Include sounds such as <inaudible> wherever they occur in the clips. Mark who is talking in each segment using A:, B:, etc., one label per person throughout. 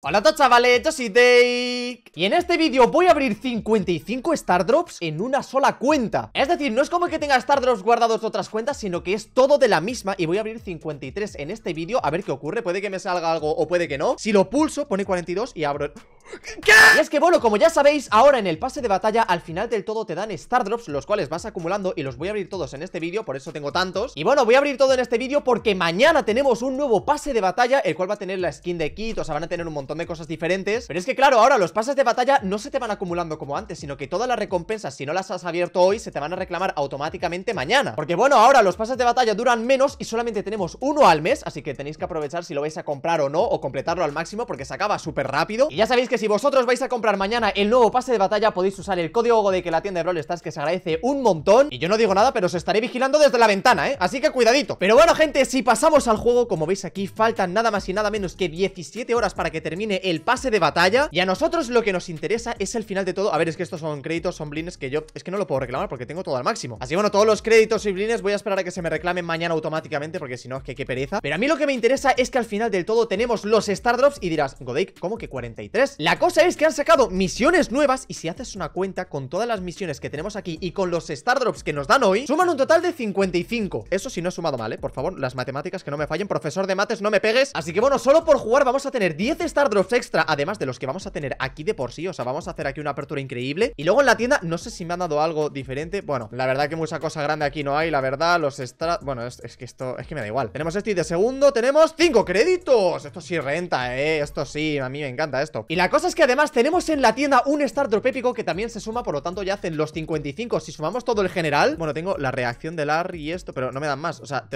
A: Hola a todos chavales, yo soy Dake Y en este vídeo voy a abrir 55 drops en una sola cuenta Es decir, no es como que tenga Stardrops guardados de otras cuentas Sino que es todo de la misma Y voy a abrir 53 en este vídeo A ver qué ocurre, puede que me salga algo o puede que no Si lo pulso, pone 42 y abro... ¿Qué? Y es que bueno, como ya sabéis, ahora en el pase de batalla al final del todo te dan Star Drops, los cuales vas acumulando y los voy a abrir todos en este vídeo, por eso tengo tantos. Y bueno, voy a abrir todo en este vídeo porque mañana tenemos un nuevo pase de batalla, el cual va a tener la skin de Kit, o sea, van a tener un montón de cosas diferentes. Pero es que claro, ahora los pases de batalla no se te van acumulando como antes, sino que todas las recompensas, si no las has abierto hoy, se te van a reclamar automáticamente mañana. Porque bueno, ahora los pases de batalla duran menos y solamente tenemos uno al mes, así que tenéis que aprovechar si lo vais a comprar o no, o completarlo al máximo porque se acaba súper rápido. Y ya sabéis que si vosotros vais a comprar mañana el nuevo pase de batalla, podéis usar el código de que la tienda de Brawl Stars, que se agradece un montón. Y yo no digo nada, pero os estaré vigilando desde la ventana, ¿eh? Así que cuidadito. Pero bueno, gente, si pasamos al juego, como veis aquí, faltan nada más y nada menos que 17 horas para que termine el pase de batalla. Y a nosotros lo que nos interesa es el final de todo. A ver, es que estos son créditos, son blines que yo... Es que no lo puedo reclamar porque tengo todo al máximo. Así que bueno, todos los créditos y blines voy a esperar a que se me reclamen mañana automáticamente porque si no, es que qué pereza. Pero a mí lo que me interesa es que al final del todo tenemos los Star Drops y dirás, Godek, ¿cómo que 43? La cosa es que han sacado misiones nuevas y si haces una cuenta con todas las misiones que tenemos aquí y con los Star Drops que nos dan hoy, suman un total de 55. Eso si no he sumado mal, ¿eh? Por favor, las matemáticas que no me fallen, profesor de mates, no me pegues. Así que bueno, solo por jugar vamos a tener 10 Star Drops extra, además de los que vamos a tener aquí de por sí, o sea, vamos a hacer aquí una apertura increíble. Y luego en la tienda, no sé si me han dado algo diferente. Bueno, la verdad que mucha cosa grande aquí no hay, la verdad, los Star... Bueno, es, que esto, es que me da igual. Tenemos esto y de segundo tenemos 5 créditos. Esto sí renta, ¿eh? Esto sí, a mí me encanta esto. Y la cosa cosa es que además tenemos en la tienda un Star Drop épico que también se suma, por lo tanto ya hacen los 55. Si sumamos todo el general... Bueno, tengo la reacción de Larry y esto, pero no me dan más. O sea,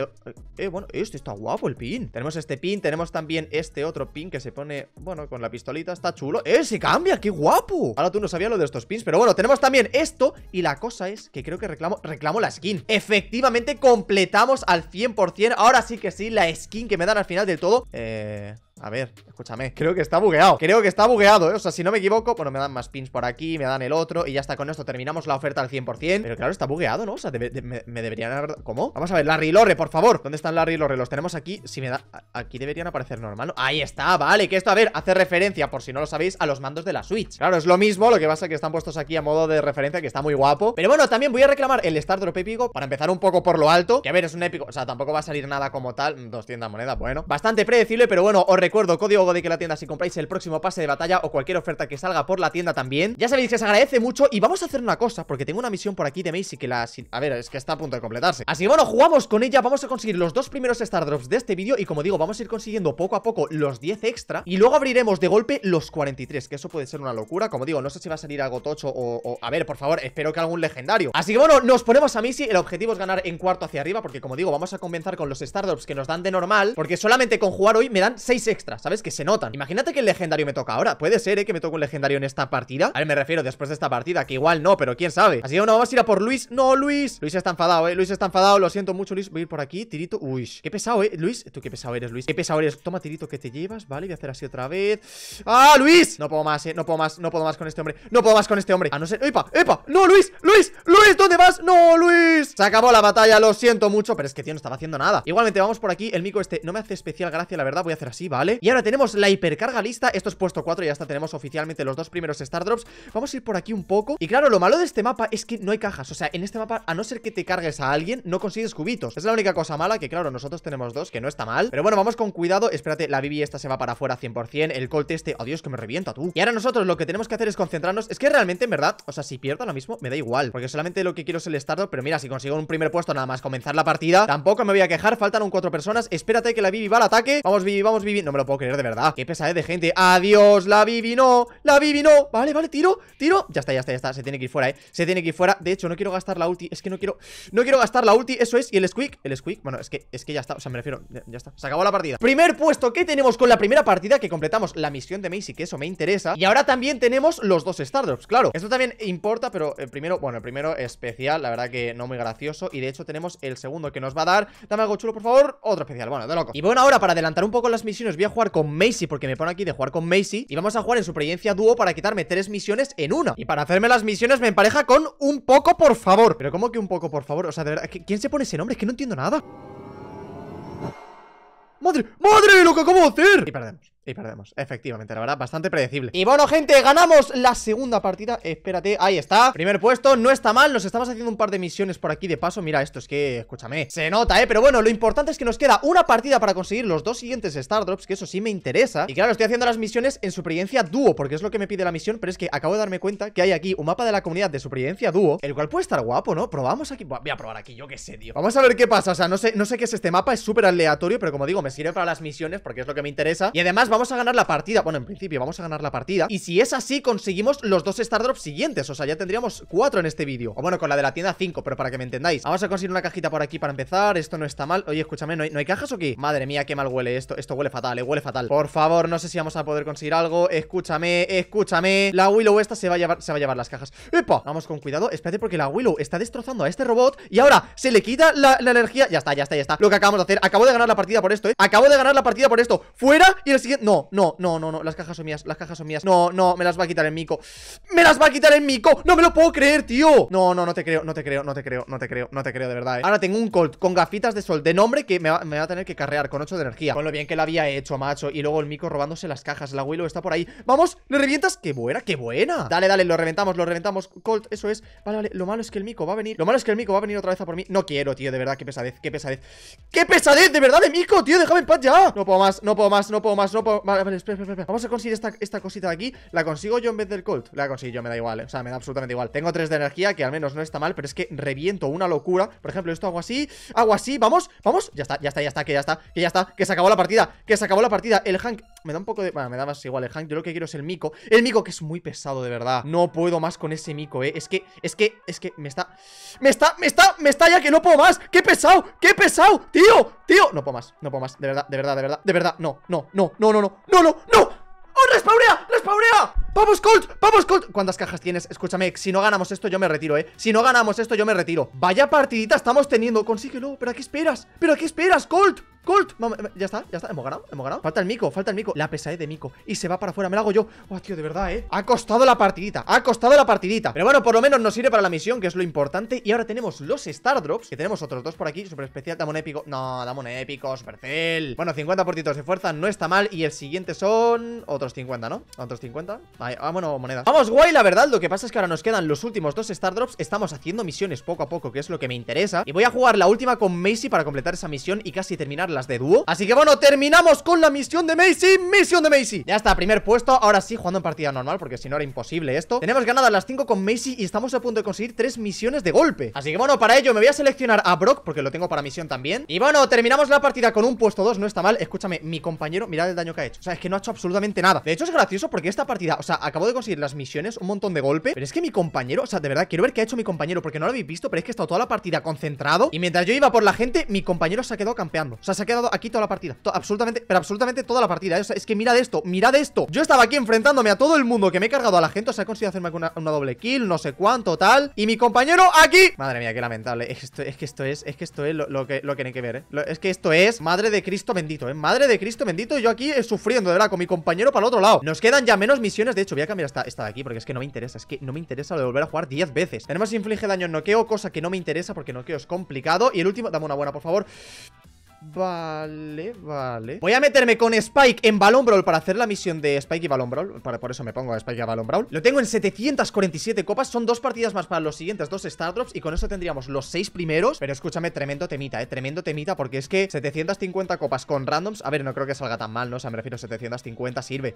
A: eh, bueno, esto está guapo el pin. Tenemos este pin, tenemos también este otro pin que se pone, bueno, con la pistolita. Está chulo. ¡Eh, se cambia! ¡Qué guapo! Ahora tú no sabías lo de estos pins, pero bueno, tenemos también esto. Y la cosa es que creo que reclamo, reclamo la skin. Efectivamente, completamos al 100%. Ahora sí que sí, la skin que me dan al final del todo. Eh... A ver, escúchame. Creo que está bugueado. Creo que está bugueado, ¿eh? O sea, si no me equivoco, bueno, me dan más pins por aquí, me dan el otro y ya está. Con esto terminamos la oferta al 100%. Pero claro, está bugueado, ¿no? O sea, me, deberían haber... ¿Cómo? Vamos a ver, Larry Lore, por favor. ¿Dónde están Larry Lore? Los tenemos aquí. Si me da... Aquí deberían aparecer normal. Ahí está, vale. Que esto, a ver, hace referencia, por si no lo sabéis, a los mandos de la Switch. Claro, es lo mismo. Lo que pasa es que están puestos aquí a modo de referencia, que está muy guapo. Pero bueno, también voy a reclamar el Star Drop épico para empezar un poco por lo alto. Que a ver, es un épico. O sea, tampoco va a salir nada como tal. 200 monedas, bueno. Bastante predecible, pero bueno, os código de que la tienda si compráis el próximo pase de batalla o cualquier oferta que salga por la tienda también. Ya sabéis que se agradece mucho y vamos a hacer una cosa, porque tengo una misión por aquí de Macy que la... A ver, es que está a punto de completarse. Así que bueno, jugamos con ella, vamos a conseguir los dos primeros Star de este vídeo y como digo, vamos a ir consiguiendo poco a poco los 10 extra y luego abriremos de golpe los 43, que eso puede ser una locura. Como digo, no sé si va a salir algo tocho o... A ver, por favor, espero que algún legendario. Así que bueno, nos ponemos a Missy, el objetivo es ganar en cuarto hacia arriba, porque como digo, vamos a comenzar con los Star que nos dan de normal, porque solamente con jugar hoy me dan 6 extra ¿sabes? Que se notan. Imagínate que el legendario me toca ahora. Puede ser, ¿eh? Que me toque un legendario en esta partida. A ver, me refiero después de esta partida, que igual no, pero quién sabe. Así que vamos a ir a por Luis. No, Luis. Luis está enfadado, ¿eh? Luis está enfadado. Lo siento mucho, Luis. Voy a ir por aquí. Tirito. Uy, qué pesado, ¿eh? Luis, tú qué pesado eres, Luis. Qué pesado eres. Toma, tirito, que te llevas, ¿vale? Voy a hacer así otra vez. ¡Ah, Luis! No puedo más, ¿eh? No puedo más, no puedo más con este hombre. No puedo más con este hombre. A no ser. ¡Epa! ¡Epa! ¡No, Luis! ¡Luis! ¡Luis! ¿Dónde vas? ¡No, Luis! Se acabó la batalla, lo siento mucho, pero es que, tío, no estaba haciendo nada. Igualmente, vamos por aquí. El mico este no me hace especial gracia, la verdad. Voy a hacer así, ¿vale? Y ahora tenemos la hipercarga lista, esto es puesto 4 y ya hasta tenemos oficialmente los dos primeros Star Drops Vamos a ir por aquí un poco Y claro, lo malo de este mapa es que no hay cajas O sea, en este mapa, a no ser que te cargues a alguien, no consigues cubitos Es la única cosa mala, que claro, nosotros tenemos dos, que no está mal Pero bueno, vamos con cuidado, espérate, la Bibi esta se va para afuera 100% El Colt este, adiós oh, Dios, que me revienta tú Y ahora nosotros lo que tenemos que hacer es concentrarnos Es que realmente, en verdad, o sea, si pierdo ahora mismo, me da igual Porque solamente lo que quiero es el Star Drop Pero mira, si consigo un primer puesto nada más comenzar la partida Tampoco me voy a quejar, faltan un cuatro personas Espérate que la Bibi va al ataque Vamos Bibi, vamos Bibi, me lo puedo creer, de verdad Qué pesadez ¿eh? de gente Adiós, la Vivi no La Vivi no Vale, vale, tiro, tiro Ya está, ya está, ya está Se tiene que ir fuera, eh Se tiene que ir fuera De hecho, no quiero gastar la ulti Es que no quiero No quiero gastar la ulti Eso es Y el squeak El squeak Bueno, es que, es que ya está O sea, me refiero ya, está Se acabó la partida Primer puesto que tenemos con la primera partida Que completamos la misión de Macy Que eso me interesa Y ahora también tenemos los dos Stardrops Claro, esto también importa Pero el eh, primero Bueno, el primero especial La verdad que no muy gracioso Y de hecho tenemos el segundo que nos va a dar Dame algo chulo, por favor Otro especial Bueno, de loco Y bueno, ahora para adelantar un poco las misiones a jugar con Macy Porque me pone aquí de jugar con Macy Y vamos a jugar en supervivencia dúo para quitarme tres misiones en una Y para hacerme las misiones me empareja con un poco, por favor Pero ¿cómo que un poco, por favor? O sea, de verdad, ¿quién se pone ese nombre? Es que no entiendo nada ¡Madre! ¡Madre! ¡Lo que acabo de hacer! Y perdemos y perdemos, efectivamente, la verdad, bastante predecible Y bueno, gente, ganamos la segunda partida Espérate, ahí está, primer puesto No está mal, nos estamos haciendo un par de misiones por aquí De paso, mira, esto es que, escúchame, se nota, eh Pero bueno, lo importante es que nos queda una partida Para conseguir los dos siguientes Star Drops, que eso sí me interesa Y claro, estoy haciendo las misiones en supervivencia dúo Porque es lo que me pide la misión, pero es que acabo de darme cuenta Que hay aquí un mapa de la comunidad de supervivencia dúo El cual puede estar guapo, ¿no? Probamos aquí, voy a probar aquí, yo qué sé, tío Vamos a ver qué pasa, o sea, no sé, no sé qué es este mapa, es súper aleatorio Pero como digo, me sirve para las misiones porque es lo que me interesa Y además vamos a ganar la partida Bueno, en principio vamos a ganar la partida Y si es así, conseguimos los dos Star Drops siguientes O sea, ya tendríamos cuatro en este vídeo O bueno, con la de la tienda cinco, pero para que me entendáis Vamos a conseguir una cajita por aquí para empezar Esto no está mal Oye, escúchame, ¿no hay, ¿no hay cajas o qué? Madre mía, qué mal huele esto Esto huele fatal, eh, huele fatal Por favor, no sé si vamos a poder conseguir algo Escúchame, escúchame La Willow esta se va a llevar, se va a llevar las cajas ¡Epa! Vamos con cuidado Espérate porque la Willow está destrozando a este robot Y ahora se le quita la, la energía Ya está, ya está, ya está Lo que acabamos de hacer Acabo de ganar la partida por esto, eh Acabo de ganar la partida por esto Fuera y el siguiente no, no, no, no, no. Las cajas son mías, las cajas son mías. No, no, me las va a quitar el mico. ¡Me las va a quitar el mico! ¡No me lo puedo creer, tío! No, no, no te creo, no te creo, no te creo, no te creo, no te creo, de verdad, ¿eh? Ahora tengo un Colt con gafitas de sol de nombre que me va, a tener que carrear con 8 de energía. Con lo bien que lo había hecho, macho. Y luego el mico robándose las cajas. La Willow está por ahí. ¡Vamos! ¡Le revientas! ¡Qué buena, qué buena! Dale, dale, lo reventamos, lo reventamos. Colt, eso es. Vale, vale. Lo malo es que el mico va a venir. Lo malo es que el mico va a venir otra vez a por mí. No quiero, tío, de verdad, qué pesadez, qué pesadez. ¡Qué pesadez! ¡De verdad, de mico, tío! ¡Déjame en paz ya! No puedo más, no puedo más, no puedo más, no puedo Vale, vale, espera, espera, espera. Vamos a conseguir esta, cosita de aquí. ¿La consigo yo en vez del Colt? La consigo yo, me da igual, eh. o sea, me da absolutamente igual. Tengo 3 de energía, que al menos no está mal, pero es que reviento una locura. Por ejemplo, esto hago así, hago así, vamos, vamos. Ya está, ya está, ya está, que ya está, que ya está, que se acabó la partida, que se acabó la partida. El Hank me da un poco de... Bueno, me da más igual el Hank, yo lo que quiero es el Mico. El Mico que es muy pesado, de verdad. No puedo más con ese Mico, eh. Es que, es que, es que me está... Me está, me está, me está ya que no puedo más. ¡Qué pesado! ¡Qué pesado! ¡Tío! ¡Tío! No puedo más, no puedo más. De verdad, de verdad, de verdad, de verdad. No, no, no, no, no no, no, no, ¡Oh, ¡Respaurea! ¡Respaurea! ¡Vamos, Colt! ¡Vamos, Colt! ¿Cuántas cajas tienes? Escúchame, si no ganamos esto yo me retiro, ¿eh? Si no ganamos esto yo me retiro Vaya partidita estamos teniendo, consíguelo ¿Pero a qué esperas? ¿Pero a qué esperas, Colt? Colt, ya está, ya está, hemos ganado, hemos ganado Falta el Mico, falta el Mico, la pesadez de Mico Y se va para afuera, me la hago yo, oh, tío, de verdad, eh Ha costado la partidita, ha costado la partidita Pero bueno, por lo menos nos sirve para la misión, que es lo importante Y ahora tenemos los Star Drops, que tenemos otros dos por aquí Super especial, Damon épico, no, Damon épico supercel. Bueno, 50 portitos de fuerza, no está mal Y el siguiente son otros 50 50, ¿no? Otros 50 Ahí, Vámonos, moneda Vamos, guay, la verdad Lo que pasa es que ahora nos quedan los últimos dos Star Drops Estamos haciendo misiones poco a poco Que es lo que me interesa Y voy a jugar la última con Macy Para completar esa misión Y casi terminar las de dúo Así que bueno, terminamos con la misión de Macy Misión de Macy Ya está, primer puesto Ahora sí, jugando en partida normal Porque si no era imposible esto Tenemos ganadas las 5 con Macy Y estamos a punto de conseguir 3 misiones de golpe Así que bueno, para ello me voy a seleccionar a Brock Porque lo tengo para misión también Y bueno, terminamos la partida con un puesto 2 No está mal Escúchame, mi compañero Mirad el daño que ha hecho O sea, es que no ha hecho absolutamente nada de hecho, es gracioso porque esta partida, o sea, acabo de conseguir las misiones, un montón de golpe. Pero es que mi compañero, o sea, de verdad, quiero ver qué ha hecho mi compañero porque no lo habéis visto, pero es que he estado toda la partida concentrado. Y mientras yo iba por la gente, mi compañero se ha quedado campeando. O sea, se ha quedado aquí toda la partida. absolutamente, pero absolutamente toda la partida. ¿eh? O sea, es que mirad esto, mirad esto. Yo estaba aquí enfrentándome a todo el mundo que me he cargado a la gente. O sea, he conseguido hacerme una, doble kill, no sé cuánto, tal. Y mi compañero aquí. Madre mía, qué lamentable. Esto, es que esto es, es que esto es lo, que, lo que hay que ver, ¿eh? es que esto es, madre de Cristo bendito, ¿eh? Madre de Cristo bendito. Yo aquí eh, sufriendo, de verdad, con mi compañero para lado Nos quedan ya menos misiones De hecho, voy a cambiar esta, esta de aquí Porque es que no me interesa Es que no me interesa lo de volver a jugar 10 veces Tenemos inflige daño en noqueo Cosa que no me interesa Porque noqueo es complicado Y el último... Dame una buena, por favor Vale, vale Voy a meterme con Spike en Balon Brawl para hacer la misión de Spike y Balon Brawl Por eso me pongo a Spike y a Balon Brawl Lo tengo en 747 copas Son dos partidas más para los siguientes dos Star Drops Y con eso tendríamos los seis primeros Pero escúchame, tremendo temita, eh Tremendo temita porque es que 750 copas con randoms A ver, no creo que salga tan mal, ¿no? O sea, me refiero a 750 sirve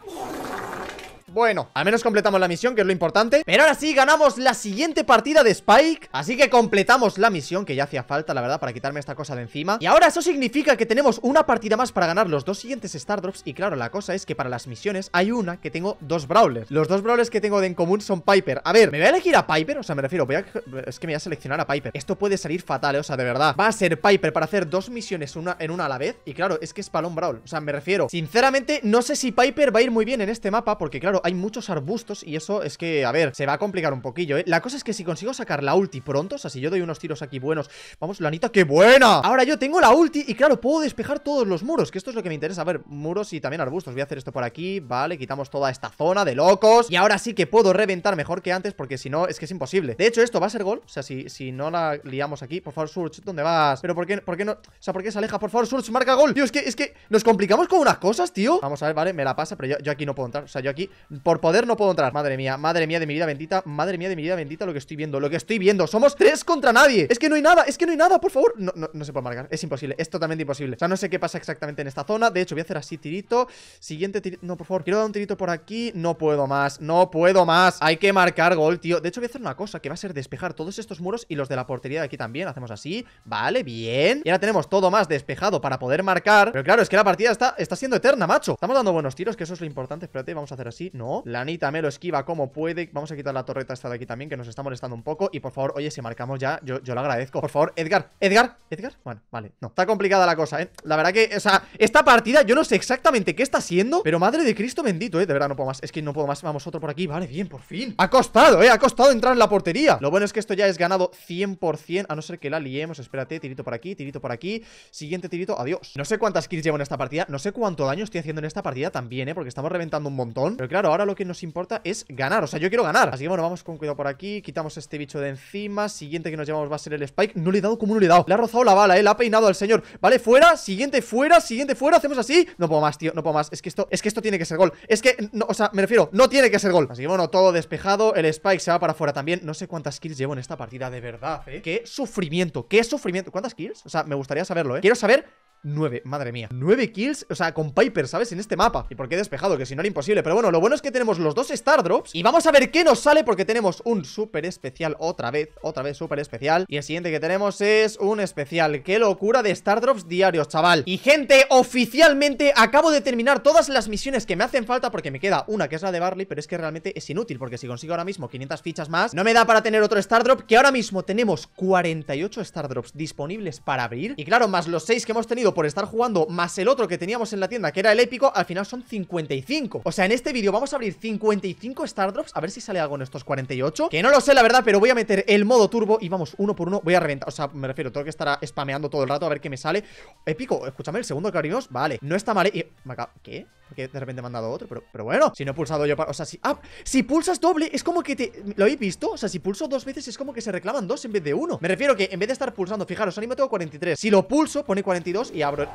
A: bueno, al menos completamos la misión, que es lo importante Pero ahora sí, ganamos la siguiente partida de Spike Así que completamos la misión, que ya hacía falta, la verdad, para quitarme esta cosa de encima Y ahora eso significa que tenemos una partida más para ganar los dos siguientes Star Drops Y claro, la cosa es que para las misiones hay una que tengo dos Brawlers Los dos Brawlers que tengo de en común son Piper A ver, ¿me voy a elegir a Piper? O sea, me refiero, voy a... es que me voy a seleccionar a Piper Esto puede salir fatal, eh, o sea, de verdad Va a ser Piper para hacer dos misiones en una a la vez Y claro, es que es Palón Brawl O sea, me refiero, sinceramente, no sé si Piper va a ir muy bien en este mapa Porque claro, hay muchos arbustos y eso es que, a ver, se va a complicar un poquillo, ¿eh? La cosa es que si consigo sacar la ulti pronto, o sea, si yo doy unos tiros aquí buenos... ¡Vamos, Lanita, qué buena! Ahora yo tengo la ulti y claro, puedo despejar todos los muros, que esto es lo que me interesa. A ver, muros y también arbustos. Voy a hacer esto por aquí, vale, quitamos toda esta zona de locos. Y ahora sí que puedo reventar mejor que antes porque si no, es que es imposible. De hecho, esto va a ser gol, o sea, si, si no la liamos aquí... Por favor, Surge, ¿dónde vas? ¿Pero por qué, por qué no? O sea, ¿por qué se aleja? Por favor, Surge, marca gol. Tío, es que, es que nos complicamos con unas cosas, tío. Vamos a ver, vale, me la pasa, pero yo aquí no puedo entrar. O sea, yo aquí por poder no puedo entrar, madre mía Madre mía de mi vida bendita, madre mía de mi vida bendita Lo que estoy viendo, lo que estoy viendo, somos tres contra nadie Es que no hay nada, es que no hay nada, por favor No, no, no se puede marcar, es imposible, es totalmente imposible O sea, no sé qué pasa exactamente en esta zona De hecho, voy a hacer así tirito, siguiente tirito No, por favor, quiero dar un tirito por aquí, no puedo más No puedo más, hay que marcar gol, tío De hecho, voy a hacer una cosa, que va a ser despejar todos estos muros Y los de la portería de aquí también, hacemos así Vale, bien, y ahora tenemos todo más despejado Para poder marcar, pero claro, es que la partida está, está siendo eterna, macho Estamos dando buenos tiros, que eso es lo importante Espérate, vamos a hacer así, no la Lanita me lo esquiva como puede. Vamos a quitar la torreta esta de aquí también, que nos está molestando un poco. Y por favor, oye, si marcamos ya, yo, lo agradezco. Por favor, Edgar, Edgar, Edgar. Bueno, vale, no. Está complicada la cosa, ¿eh? La verdad que, o sea, esta partida yo no sé exactamente qué está haciendo, pero madre de Cristo bendito, ¿eh? De verdad no puedo más. Es que no puedo más. Vamos, otro por aquí. Vale, bien, por fin. Ha costado, ¿eh? Ha costado entrar en la portería. Lo bueno es que esto ya es ganado 100%, a no ser que la liemos. Espérate, tirito por aquí, tirito por aquí. Siguiente tirito, adiós. No sé cuántas kills llevo en esta partida. No sé cuánto daño estoy haciendo en esta partida también, ¿eh? Porque estamos reventando un montón. Pero claro, ahora lo que nos importa es ganar. O sea, yo quiero ganar. Así que bueno, vamos con cuidado por aquí. Quitamos este bicho de encima. Siguiente que nos llevamos va a ser el Spike. No le he dado como no le he dado. Le ha rozado la bala, eh. Le ha peinado al señor. Vale, fuera. Siguiente, fuera. Siguiente, fuera. Hacemos así. No puedo más, tío. No puedo más. Es que esto, es que esto tiene que ser gol. Es que, o sea, me refiero, no tiene que ser gol. Así que bueno, todo despejado. El Spike se va para afuera también. No sé cuántas kills llevo en esta partida, de verdad, eh. Qué sufrimiento, qué sufrimiento. ¿Cuántas kills? O sea, me gustaría saberlo, eh. Quiero saber 9, madre mía 9 kills, o sea, con Piper, ¿sabes? En este mapa Y porque he despejado, que si no era imposible Pero bueno, lo bueno es que tenemos los dos Star Drops Y vamos a ver qué nos sale porque tenemos un súper especial Otra vez, otra vez súper especial Y el siguiente que tenemos es un especial Qué locura de Star Drops diarios, chaval Y gente, oficialmente acabo de terminar Todas las misiones que me hacen falta Porque me queda una que es la de Barley Pero es que realmente es inútil Porque si consigo ahora mismo 500 fichas más No me da para tener otro Star Drop Que ahora mismo tenemos 48 Star Drops disponibles para abrir Y claro, más los 6 que hemos tenido por estar jugando más el otro que teníamos en la tienda, que era el épico, al final son 55. O sea, en este vídeo vamos a abrir 55 Star Drops, a ver si sale algo en estos 48. Que no lo sé, la verdad, pero voy a meter el modo turbo y vamos, uno por uno, voy a reventar. O sea, me refiero, tengo que estar spameando todo el rato a ver qué me sale. Épico, escúchame, el segundo que abrimos, vale, no está mal. ¿eh? Y... ¿Qué? de repente me han dado otro, pero, bueno, si no he pulsado yo para... O sea, si, ah, si pulsas doble, es como que te... ¿Lo habéis visto? O sea, si pulso dos veces es como que se reclaman dos en vez de uno. Me refiero que en vez de estar pulsando, fijaros, ahora tengo 43. Si lo pulso, pone 42 y abro...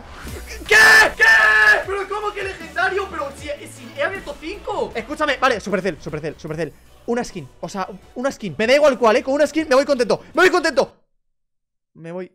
A: ¿Qué? ¿Qué? ¿Pero cómo que legendario? Pero si, si he abierto 5 Escúchame, vale, Supercell, Supercell, Supercell Una skin, o sea, una skin Me da igual cuál, ¿eh? Con una skin me voy contento ¡Me voy contento! Me voy...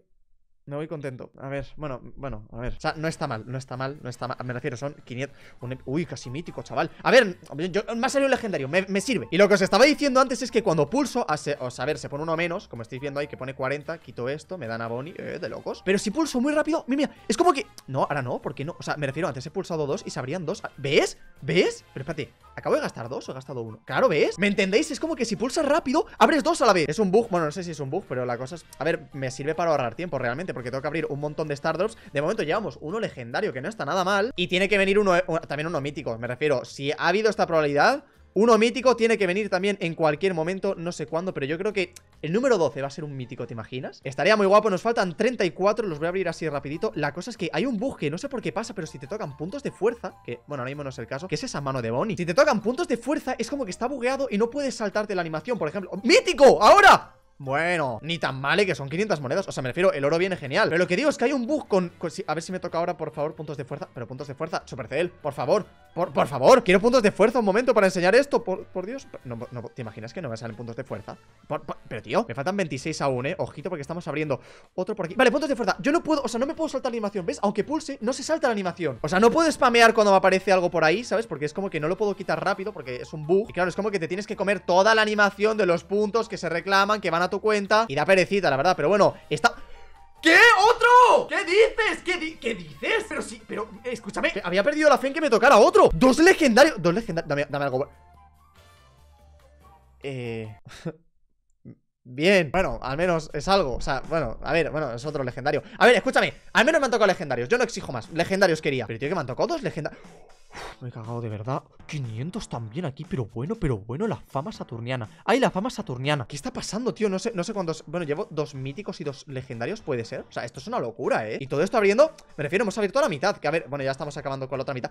A: Me voy contento. A ver, bueno, bueno, a ver. O sea, no está mal, no está mal, no está mal. Me refiero, son 500... uy, casi mítico, chaval. A ver, yo, me ha salido legendario, me, sirve. Y lo que os estaba diciendo antes es que cuando pulso... A o sea, a ver, se pone uno menos, como estáis viendo ahí, que pone 40. Quito esto, me dan a Bonnie, eh, de locos. Pero si pulso muy rápido... Mira, es como que... No, ahora no, porque no. O sea, me refiero, antes he pulsado dos y se abrían dos. ¿Ves? ¿Ves? Pero espérate, Acabo de gastar dos o he gastado uno. Claro, ¿ves? ¿Me entendéis? Es como que si pulsas rápido, abres dos a la vez. Es un bug. Bueno, no sé si es un bug, pero la cosa es... A ver, me sirve para ahorrar tiempo realmente, porque tengo que abrir un montón de Stardrops. De momento llevamos uno legendario, que no está nada mal. Y tiene que venir uno, eh, también uno mítico. Me refiero, si ha habido esta probabilidad... Uno mítico tiene que venir también en cualquier momento, no sé cuándo, pero yo creo que el número 12 va a ser un mítico, ¿te imaginas? Estaría muy guapo, nos faltan 34, los voy a abrir así rapidito. La cosa es que hay un bug no sé por qué pasa, pero si te tocan puntos de fuerza, que bueno, ahora mismo no es el caso, que es esa mano de Bonnie. Si te tocan puntos de fuerza, es como que está bugueado y no puedes saltarte la animación, por ejemplo. ¡Mítico! ¡Ahora! Bueno, ni tan mal, ¿eh? que son 500 monedas O sea, me refiero, el oro viene genial Pero lo que digo es que hay un bug con... a ver si me toca ahora, por favor, puntos de fuerza Pero puntos de fuerza, Supercell, por favor Por, favor, quiero puntos de fuerza un momento para enseñar esto Por, por Dios, no, no, ¿te imaginas que no me salen puntos de fuerza? pero tío, me faltan 26 aún, ¿eh? Ojito porque estamos abriendo otro por aquí Vale, puntos de fuerza Yo no puedo, o sea, no me puedo saltar la animación, ¿ves? Aunque pulse, no se salta la animación O sea, no puedo spamear cuando me aparece algo por ahí, ¿sabes? Porque es como que no lo puedo quitar rápido porque es un bug Y claro, es como que te tienes que comer toda la animación de los puntos que se reclaman, que van a tu cuenta. Y da perecita, la verdad, pero bueno, está... ¿Qué? ¡Otro! ¿Qué dices? ¿Qué, dices? Pero sí, pero escúchame. había perdido la fe en que me tocara otro. Dos legendarios. Dos legendarios. dame algo. Eh. <laughs> Bien, bueno, al menos es algo O sea, bueno, a ver, bueno, es otro legendario A ver, escúchame, al menos me han tocado legendarios Yo no exijo más, legendarios quería Pero tío, que me han tocado dos legendarios me he cagado de verdad 500 también aquí, pero bueno, pero bueno La fama saturniana ¡Ay, la fama saturniana! ¿Qué está pasando, tío? No sé, no sé cuántos... Bueno, llevo dos míticos y dos legendarios, puede ser O sea, esto es una locura, ¿eh? Y todo esto abriendo... Me refiero, hemos abierto la mitad Que a ver, bueno, ya estamos acabando con la otra mitad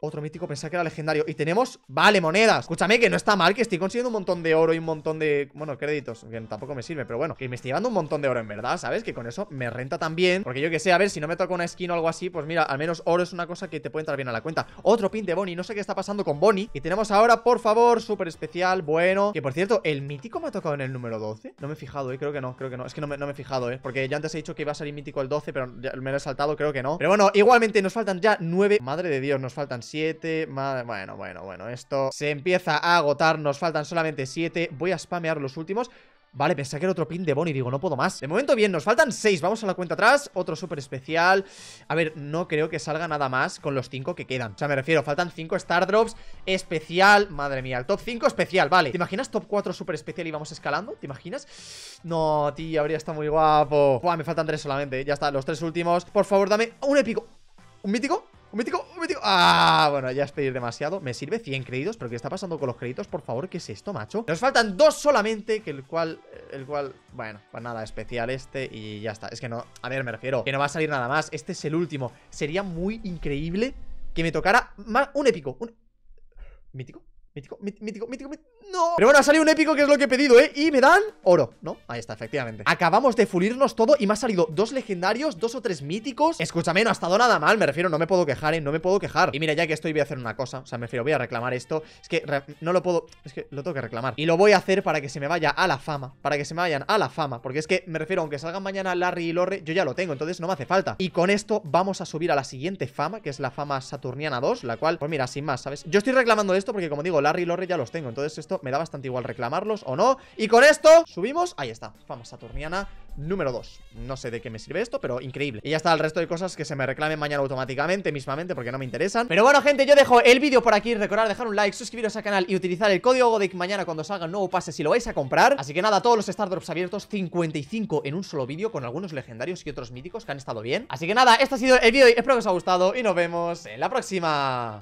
A: Otro mítico, pensaba que era legendario Y tenemos... Vale, monedas Escúchame, que no está mal Que estoy consiguiendo un montón de oro y un montón de... Bueno, créditos Que tampoco me sirve, pero bueno Que me estoy llevando un montón de oro, en verdad, ¿sabes? Que con eso me renta también Porque yo que sé, a ver, si no me toca una skin o algo así Pues mira, al menos oro es una cosa que te puede entrar bien a la cuenta Otro otro pin de Bonnie. No sé qué está pasando con Bonnie. Y tenemos ahora, por favor, súper especial, bueno. Que por cierto, el mítico me ha tocado en el número 12. No me he fijado, eh. Creo que no, creo que no. Es que no me, he fijado, eh. Porque ya antes he dicho que iba a salir mítico el 12, pero me lo he saltado, creo que no. Pero bueno, igualmente nos faltan ya 9. Madre de Dios, nos faltan 7. Bueno, bueno, bueno. Esto se empieza a agotar. Nos faltan solamente 7. Voy a spamear los últimos. Vale, pensé que era otro pin de Bonnie, digo, no puedo más De momento bien, nos faltan 6, vamos a la cuenta atrás Otro súper especial A ver, no creo que salga nada más con los 5 que quedan O sea, me refiero, faltan 5 Star Drops Especial, madre mía, el top 5 especial Vale, ¿te imaginas top 4 súper especial y vamos escalando? ¿Te imaginas? No, tío, habría estado muy guapo Buah, me faltan 3 solamente, ¿eh? ya está, los 3 últimos Por favor, dame un épico ¿Un mítico? ¡Un mítico! ¡Un mítico! ¡Ah! Bueno, ya es pedir demasiado Me sirve 100 créditos Pero ¿qué está pasando con los créditos? Por favor, ¿qué es esto, macho? Nos faltan dos solamente Que el cual... El cual... Bueno, pues nada, especial este Y ya está Es que no... A ver, me refiero Que no va a salir nada más Este es el último Sería muy increíble Que me tocara Un épico Un... ¿Mítico? ¿Mítico? ¿Mítico? ¿Mítico? ¿Mítico? mítico? ¡No! Pero bueno, ha salido un épico que es lo que he pedido, ¿eh? Y me dan oro, ¿no? Ahí está, efectivamente Acabamos de fulirnos todo y me ha salido dos legendarios, dos o tres míticos Escúchame, no ha estado nada mal, me refiero, no me puedo quejar, ¿eh? No me puedo quejar Y mira, ya que estoy voy a hacer una cosa, o sea, me refiero, voy a reclamar esto Es que no lo puedo, es que lo tengo que reclamar Y lo voy a hacer para que se me vaya a la fama Para que se me vayan a la fama Porque es que, me refiero, aunque salgan mañana Larry y Lorre Yo ya lo tengo, entonces no me hace falta Y con esto vamos a subir a la siguiente fama Que es la fama Saturniana 2, la cual, pues mira, sin más, ¿sabes? Yo estoy reclamando esto porque, como digo, Larry y Lorre ya los tengo Entonces esto me da bastante igual reclamarlos o no Y con esto subimos, ahí está, famosa saturniana número 2 No sé de qué me sirve esto, pero increíble Y ya está el resto de cosas que se me reclamen mañana automáticamente, mismamente, porque no me interesan Pero bueno, gente, yo dejo el vídeo por aquí Recordad dejar un like, suscribiros al canal y utilizar el código GODIC mañana cuando salga un nuevo pase si lo vais a comprar Así que nada, todos los Stardrops abiertos, 55 en un solo vídeo Con algunos legendarios y otros míticos que han estado bien Así que nada, este ha sido el vídeo, espero que os haya gustado Y nos vemos en la próxima